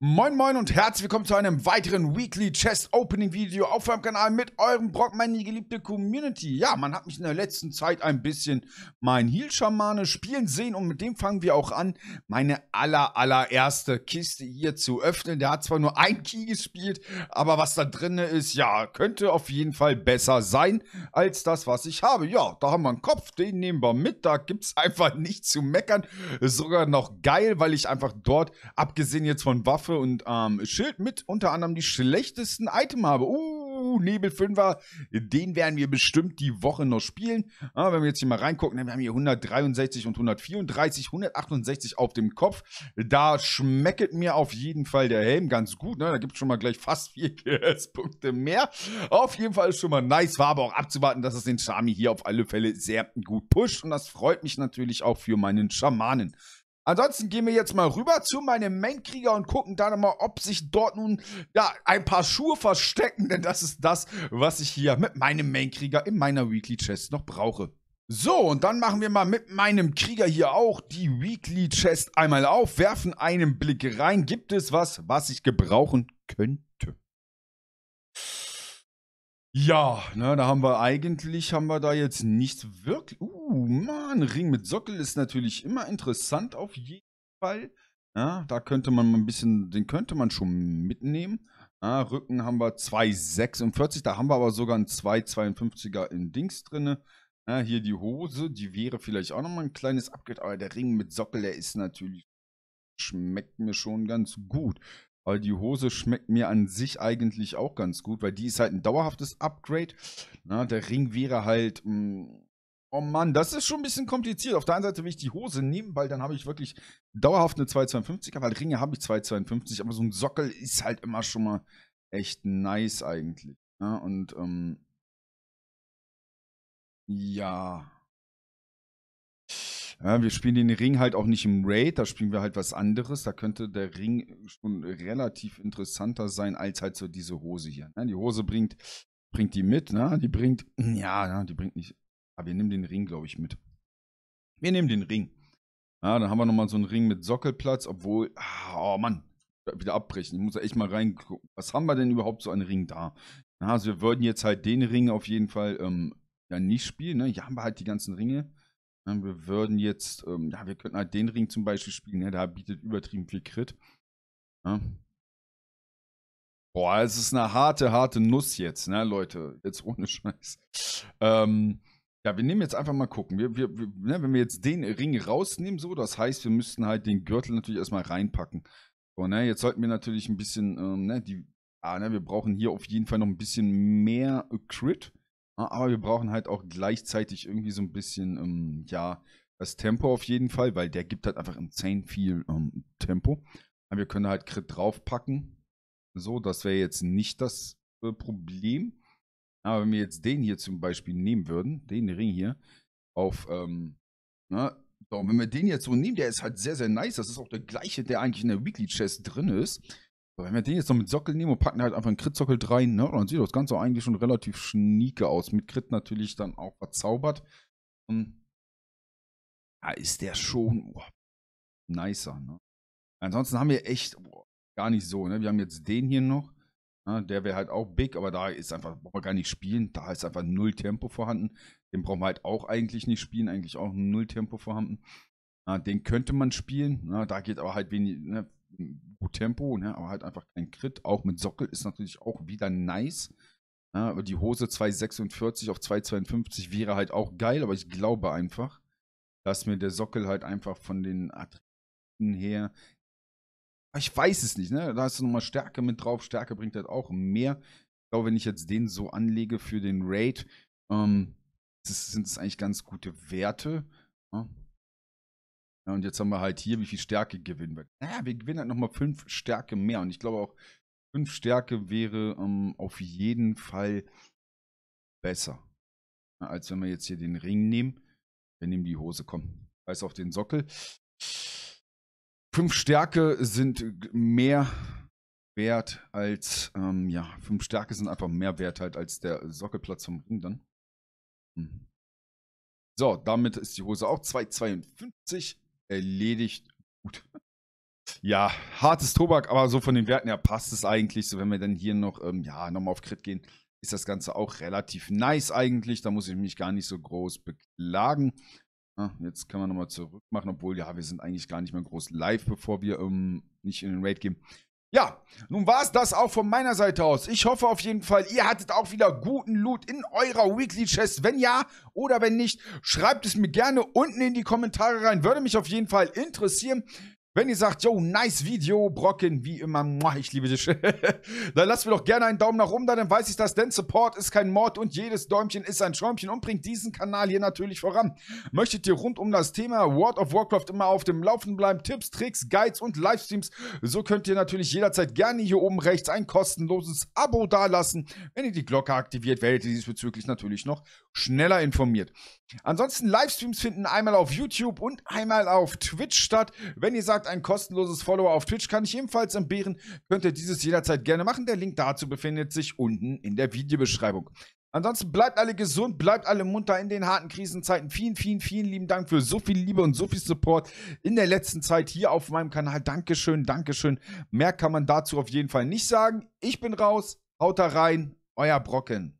Moin Moin und herzlich willkommen zu einem weiteren Weekly Chest Opening Video auf meinem Kanal mit eurem Brock, meine geliebte Community. Ja, man hat mich in der letzten Zeit ein bisschen mein Heal Schamane spielen sehen und mit dem fangen wir auch an, meine aller allererste Kiste hier zu öffnen. Der hat zwar nur ein Key gespielt, aber was da drin ist, ja, könnte auf jeden Fall besser sein als das, was ich habe. Ja, da haben wir einen Kopf, den nehmen wir mit, da gibt es einfach nichts zu meckern. sogar noch geil, weil ich einfach dort, abgesehen jetzt von Waffen, Waffe und ähm, Schild mit unter anderem die schlechtesten Item habe. Uh, Nebel 5er, den werden wir bestimmt die Woche noch spielen. Ja, ah, wenn wir jetzt hier mal reingucken, dann haben hier 163 und 134, 168 auf dem Kopf. Da schmeckt mir auf jeden Fall der Helm ganz gut. Ne? Da gibt es schon mal gleich fast 4 PS-Punkte mehr. Auf jeden Fall ist schon mal nice. War aber auch abzuwarten, dass es den Charme hier auf alle Fälle sehr gut pusht. Und das freut mich natürlich auch für meinen Schamanen. Ansonsten gehen wir jetzt mal rüber zu meinem Mainkrieger und gucken da nochmal, ob sich dort nun ja, ein paar Schuhe verstecken, denn das ist das, was ich hier mit meinem Mainkrieger in meiner Weekly Chest noch brauche. So, und dann machen wir mal mit meinem Krieger hier auch die Weekly Chest einmal auf, werfen einen Blick rein. Gibt es was, was ich gebrauchen könnte? Ja, ne, da haben wir eigentlich, haben wir da jetzt nichts wirklich. Uh, oh man, Ring mit Sockel ist natürlich immer interessant auf jeden Fall. Ja, da könnte man mal ein bisschen, den könnte man schon mitnehmen. Ja, Rücken haben wir 2,46, da haben wir aber sogar einen 2,52er in Dings drinne. Ja, hier die Hose, die wäre vielleicht auch nochmal ein kleines Upgrade, aber der Ring mit Sockel, der ist natürlich, schmeckt mir schon ganz gut. Weil die Hose schmeckt mir an sich eigentlich auch ganz gut, weil die ist halt ein dauerhaftes Upgrade. Ja, der Ring wäre halt, mh, hm, Oh Mann, das ist schon ein bisschen kompliziert. Auf der einen Seite will ich die Hose nehmen, weil dann habe ich wirklich dauerhaft eine 252er, weil Ringe habe ich 252, aber so ein Sockel ist halt immer schon mal echt nice eigentlich. Ja, ne? und ähm, ja. ja. Wir spielen den Ring halt auch nicht im Raid, da spielen wir halt was anderes. Da könnte der Ring schon relativ interessanter sein als halt so diese Hose hier. Ja, ne? die Hose bringt, bringt die mit, ne? Die bringt, ja, die bringt nicht aber ah, wir nehmen den Ring, glaube ich, mit. Wir nehmen den Ring. Ja, dann haben wir nochmal so einen Ring mit Sockelplatz, obwohl. Ah, oh Mann, wieder abbrechen. Ich muss da echt mal reingucken. Was haben wir denn überhaupt so einen Ring da? Na, also wir würden jetzt halt den Ring auf jeden Fall ähm, ja nicht spielen. Ne? Hier haben wir halt die ganzen Ringe. Ja, wir würden jetzt, ähm, ja, wir könnten halt den Ring zum Beispiel spielen. Ne? Da bietet übertrieben viel Crit. Ja. Boah, es ist eine harte, harte Nuss jetzt, ne, Leute? Jetzt ohne Scheiß. Ähm, ja, wir nehmen jetzt einfach mal gucken. Wir, wir, wir ne, wenn wir jetzt den Ring rausnehmen, so, das heißt, wir müssten halt den Gürtel natürlich erstmal reinpacken. So, ne, jetzt sollten wir natürlich ein bisschen, ähm, ne, die, ah, ne, wir brauchen hier auf jeden Fall noch ein bisschen mehr Crit. Ne, aber wir brauchen halt auch gleichzeitig irgendwie so ein bisschen, ähm, ja, das Tempo auf jeden Fall, weil der gibt halt einfach insane viel ähm, Tempo. Aber wir können halt Crit draufpacken. So, das wäre jetzt nicht das äh, Problem. Aber wenn wir jetzt den hier zum Beispiel nehmen würden, den Ring hier, auf, ähm, na, ne, so, wenn wir den jetzt so nehmen, der ist halt sehr, sehr nice. Das ist auch der gleiche, der eigentlich in der Weekly Chest drin ist. So, wenn wir den jetzt noch mit Sockel nehmen und packen halt einfach einen Crit-Sockel rein, ne, dann sieht das Ganze eigentlich schon relativ schnieke aus. Mit Crit natürlich dann auch verzaubert. Und, hm. ja, ist der schon boah, nicer, ne? Ansonsten haben wir echt boah, gar nicht so, ne? Wir haben jetzt den hier noch. Ne? Der wäre halt auch big, aber da ist einfach, braucht man gar nicht spielen. Da ist einfach null Tempo vorhanden. Den brauchen wir halt auch eigentlich nicht spielen, eigentlich auch null Tempo vorhanden. Den könnte man spielen. Da geht aber halt wenig, ne, gut Tempo, ne, aber halt einfach kein Crit. Auch mit Sockel ist natürlich auch wieder nice. aber die Hose 2,46 auf 2,52 wäre halt auch geil, aber ich glaube einfach, dass mir der Sockel halt einfach von den Attributen her ich weiß es nicht, ne? Da hast du nochmal Stärke mit drauf. Stärke bringt halt auch mehr. Ich glaube, wenn ich jetzt den so anlege für den Raid, ähm, das sind es eigentlich ganz gute Werte. Ja. Ne? Ja, und jetzt haben wir halt hier, wie viel Stärke gewinnen wir. Naja, wir gewinnen halt nochmal 5 Stärke mehr. Und ich glaube auch, 5 Stärke wäre ähm, auf jeden Fall besser. Ja, ne? als wenn wir jetzt hier den Ring nehmen. Wir nehmen die Hose, komm. Weiß auf den Sockel fünf Stärke sind mehr wert als, ähm, ja, fünf Stärke sind einfach mehr wert halt als der Sockelplatz vom Ring dann. Hm. So, damit ist die Hose auch 2,52 erledigt. Gut. Ja, hartes Tobak, aber so von den Werten her passt es eigentlich. So, wenn wir dann hier noch, ähm, ja, nochmal auf Crit gehen, ist das Ganze auch relativ nice eigentlich. Da muss ich mich gar nicht so groß beklagen. Ah, jetzt kann man nochmal zurück machen, obwohl, ja, wir sind eigentlich gar nicht mehr groß live, bevor wir ähm, nicht in den Raid gehen. Ja, nun war es das auch von meiner Seite aus. Ich hoffe auf jeden Fall, ihr hattet auch wieder guten Loot in eurer Weekly Chest. Wenn ja oder wenn nicht, schreibt es mir gerne unten in die Kommentare rein. Würde mich auf jeden Fall interessieren. Wenn ihr sagt, yo, nice Video, Brocken, wie immer, ich liebe dich, dann lasst mir doch gerne einen Daumen nach oben da, dann weiß ich das, denn Support ist kein Mord und jedes Däumchen ist ein Schäumchen und bringt diesen Kanal hier natürlich voran. Möchtet ihr rund um das Thema World of Warcraft immer auf dem Laufen bleiben, Tipps, Tricks, Guides und Livestreams, so könnt ihr natürlich jederzeit gerne hier oben rechts ein kostenloses Abo dalassen. Wenn ihr die Glocke aktiviert, werdet ihr diesbezüglich natürlich noch schneller informiert. Ansonsten, Livestreams finden einmal auf YouTube und einmal auf Twitch statt. Wenn ihr sagt, ein kostenloses Follower auf Twitch kann ich ebenfalls empfehlen. Könnt ihr dieses jederzeit gerne machen. Der Link dazu befindet sich unten in der Videobeschreibung. Ansonsten bleibt alle gesund, bleibt alle munter in den harten Krisenzeiten. Vielen, vielen, vielen lieben Dank für so viel Liebe und so viel Support in der letzten Zeit hier auf meinem Kanal. Dankeschön, Dankeschön. Mehr kann man dazu auf jeden Fall nicht sagen. Ich bin raus, haut da rein, euer Brocken.